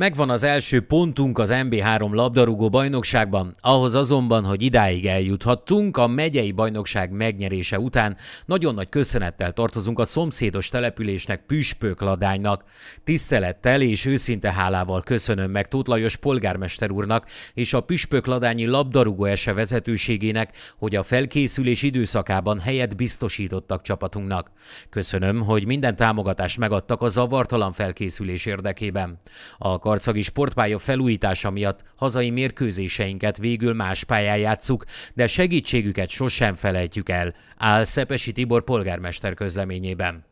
Megvan az első pontunk az MB3 labdarúgó bajnokságban, ahhoz azonban, hogy idáig eljuthattunk, a megyei bajnokság megnyerése után nagyon nagy köszönettel tartozunk a szomszédos településnek Püspökladánynak. Tisztelettel és őszinte hálával köszönöm meg Tóth Lajos polgármester úrnak és a Püspökladányi labdarúgó ese vezetőségének, hogy a felkészülés időszakában helyet biztosítottak csapatunknak. Köszönöm, hogy minden támogatást megadtak a zavartalan felkészülés érdekében. A karcagi sportpálya felújítása miatt hazai mérkőzéseinket végül más pályán játszuk, de segítségüket sosem felejtjük el, áll Szepesi Tibor polgármester közleményében.